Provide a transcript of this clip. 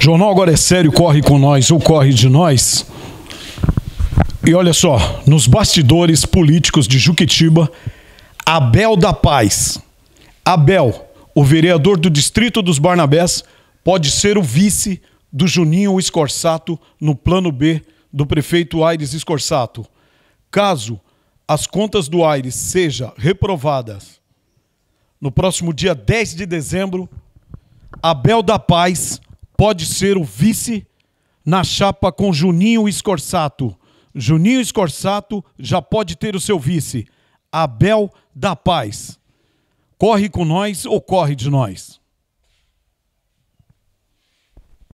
Jornal Agora é Sério corre com nós ou corre de nós. E olha só, nos bastidores políticos de Juquitiba, Abel da Paz. Abel, o vereador do distrito dos Barnabés, pode ser o vice do Juninho Escorsato no plano B do prefeito Aires Escorsato. Caso as contas do Aires sejam reprovadas no próximo dia 10 de dezembro, Abel da Paz pode ser o vice na chapa com Juninho Escorsato. Juninho Escorsato já pode ter o seu vice, Abel da Paz. Corre com nós ou corre de nós?